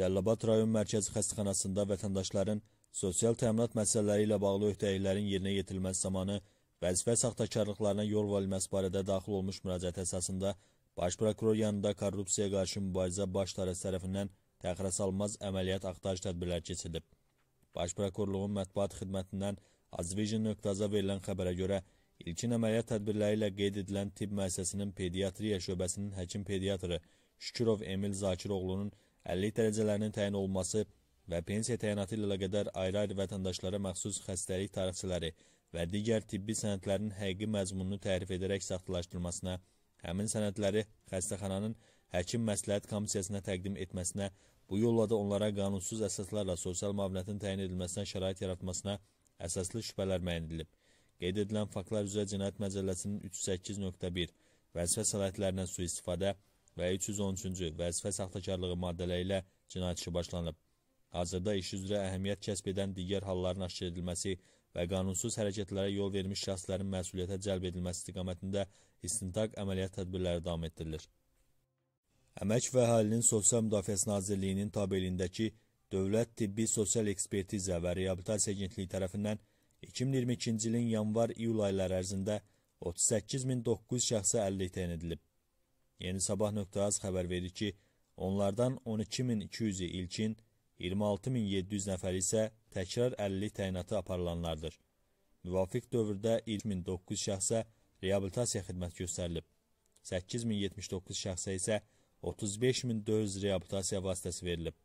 Cəllabad rayon mərkəzi xəstəxanasında vətəndaşların sosial təminat məsələləri ilə bağlı öhdəliklərin yerinə yetirilməsi zamanı vəzifə saxtakarlıqlarına yol verilməsi barədə daxil olmuş müraciət əsasında Baş prokuror yanında korrupsiyaya qarşı mübarizə baş tarəsi tərəfindən təxirə salmaz əməliyyat axtarış tədbirləri keçirilib. Baş prokurorluğun mətbuat xidmətindən azvision.az-a verilən xəbərə görə ilkin əməliyyat tədbirləri ilə qeyd edilən tibb müəssisəsinin pediatriya şöbəsinin həkim pediatrı Şükürov Emil Zakiroğlunun 50 dərəcələrinin təyin olunması və pensiya təyinatı ilə əlaqədar ayrı-ayrı vətəndaşlara məxsus xəstəlik tarixçiləri və digər tibbi sənədlərin həqiqi məzmununu tərif edərək saxtalaşdırılmasına, həmin sənədləri xəstəxananın həkim məsləhət komissiyasına təqdim etməsinə, bu yolla da onlara qanunsuz əsaslarla sosial müavinətin təyin edilməsinə şərait yaratmasına əsaslı şübhələr müəyyən edilib. Qeyd edilən faktlar üzrə Cinayət Məcəlləsinin 308.1 vəzifə səlahiyyətlərindən sui-istifadə, və 313-cü vəzifə saxtakarlığı maddələri ilə cinayət işi başlanıb. Hazırda iş üzrə əhəmiyyət kəsb edən digər halların aşkar edilməsi və qanunsuz hərəkətlərə yol vermiş şəxslərin məsuliyyətə cəlb edilməsi istiqamətində istintaq əməliyyat tədbirləri davam etdirilir. Əmək və Əhalinin Sosial Müdafiəsi Nazirliyinin tabeliyindəki Dövlət Tibbi Sosial Ekspertiza və Reabilitasiya Agentliyi tərəfindən 2022-ci ilin yanvar-iyul ayları ərzində 38900 şəxsə əllik təyin edilib. Yeni Sabah.az xəbər verir ki, onlardan 12200-ü ilkin, 26700 nəfər isə təkrar 50 təyinatı aparılanlardır. Müvafiq dövrdə 209 şəxsə reabilitasiya xidməti göstərilib. 8079 şəxsə isə 35400 reabilitasiya vasitəsi verilib.